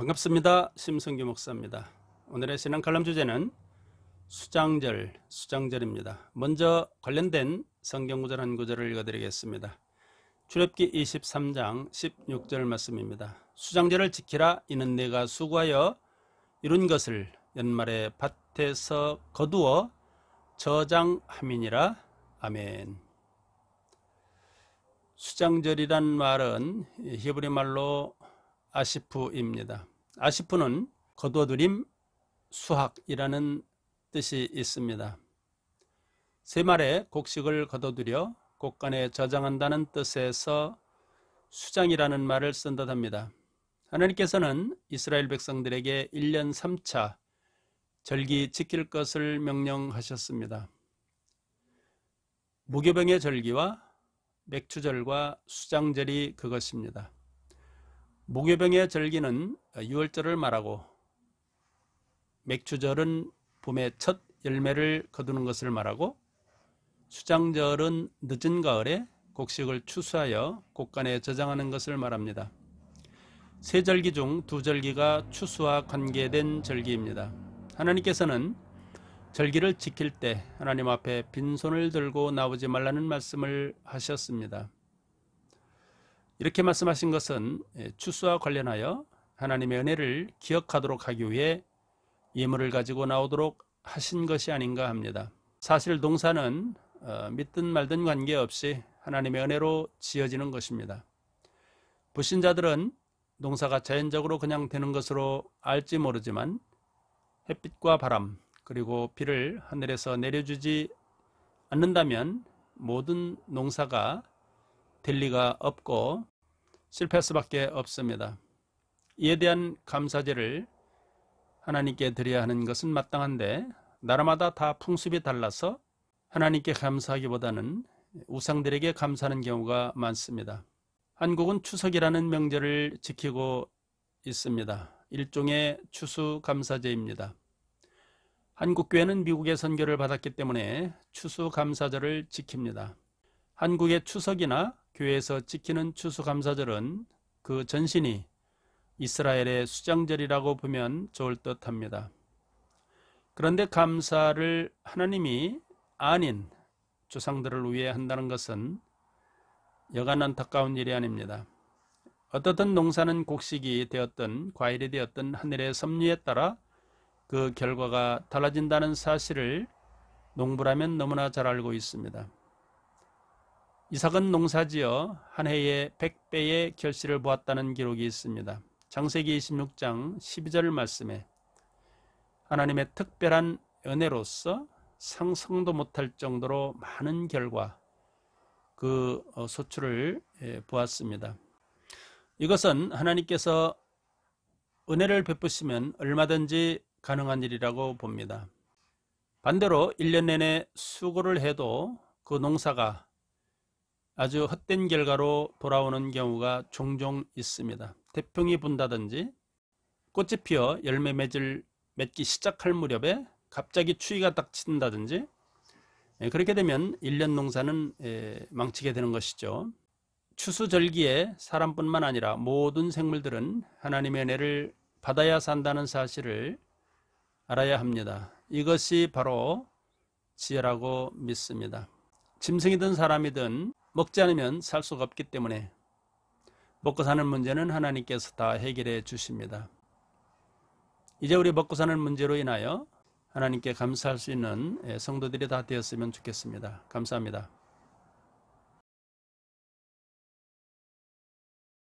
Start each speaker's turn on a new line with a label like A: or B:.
A: 반갑습니다. 심성규 목사입니다. 오늘의 신앙 칼럼 주제는 수장절, 수장절입니다. 먼저 관련된 성경 구절 한 구절을 읽어드리겠습니다. 출애굽기 23장 16절 말씀입니다. 수장절을 지키라 이는 내가 수고하여 이룬 것을 연말에 밭에서 거두어 저장함이니라. 아멘. 수장절이란 말은 히브리 말로 아시프입니다. 아시프는 거둬들임 수학이라는 뜻이 있습니다. 세말의 곡식을 거둬들여 곡간에 저장한다는 뜻에서 수장이라는 말을 쓴 듯합니다 하나님께서는 이스라엘 백성들에게 1년 3차 절기 지킬 것을 명령하셨습니다. 무교병의 절기와 맥추절과 수장절이 그것입니다. 목교병의 절기는 유월절을 말하고 맥주절은 봄의 첫 열매를 거두는 것을 말하고 수장절은 늦은 가을에 곡식을 추수하여 곡간에 저장하는 것을 말합니다. 세 절기 중 두 절기가 추수와 관계된 절기입니다. 하나님께서는 절기를 지킬 때 하나님 앞에 빈손을 들고 나오지 말라는 말씀을 하셨습니다. 이렇게 말씀하신 것은 예, 추수와 관련하여 하나님의 은혜를 기억하도록 하기 위해 예물을 가지고 나오도록 하신 것이 아닌가 합니다. 사실 농사는 어, 믿든 말든 관계없이 하나님의 은혜로 지어지는 것입니다. 불신자들은 농사가 자연적으로 그냥 되는 것으로 알지 모르지만 햇빛과 바람 그리고 비를 하늘에서 내려주지 않는다면 모든 농사가 될 리가 없고 실패할 수밖에 없습니다. 이에 대한 감사제를 하나님께 드려야 하는 것은 마땅한데 나라마다 다 풍습이 달라서 하나님께 감사하기보다는 우상들에게 감사하는 경우가 많습니다. 한국은 추석이라는 명절을 지키고 있습니다. 일종의 추수 감사제입니다. 한국교회는 미국의 선교를 받았기 때문에 추수 감사절을 지킵니다. 한국의 추석이나 교회에서 지키는 추수감사절은 그 전신이 이스라엘의 수장절이라고 보면 좋을 듯합니다. 그런데 감사를 하나님이 아닌 조상들을 위해 한다는 것은 여간 안타까운 일이 아닙니다. 어떻든 농사는 곡식이 되었던 과일이 되었던 하늘의 섭리에 따라 그 결과가 달라진다는 사실을 농부라면 너무나 잘 알고 있습니다. 이삭은 농사지어 한 해에 100배의 결실을 보았다는 기록이 있습니다. 장세기 26장 12절 말씀에 하나님의 특별한 은혜로서 상상도 못할 정도로 많은 결과 그 어, 소출을 예, 보았습니다. 이것은 하나님께서 은혜를 베푸시면 얼마든지 가능한 일이라고 봅니다. 반대로 1년 내내 수고를 해도 그 농사가 아주 헛된 결과로 돌아오는 경우가 종종 있습니다. 태풍이 분다든지 꽃이 피어 열매 맺을 맺기 시작할 무렵에 갑자기 추위가 딱친다든지 예, 그렇게 되면 일년 농사는 예, 망치게 되는 것이죠. 추수절기에 사람뿐만 아니라 모든 생물들은 하나님의 은혜를 받아야 산다는 사실을 알아야 합니다. 이것이 바로 지혜라고 믿습니다. 짐승이든 사람이든 먹지 않으면 살 수가 없기 때문에 먹고 사는 문제는 하나님께서 다 해결해 주십니다. 이제 우리 먹고 사는 문제로 인하여 하나님께 감사할 수 있는 예, 성도들이 다 되었으면 좋겠습니다. 감사합니다.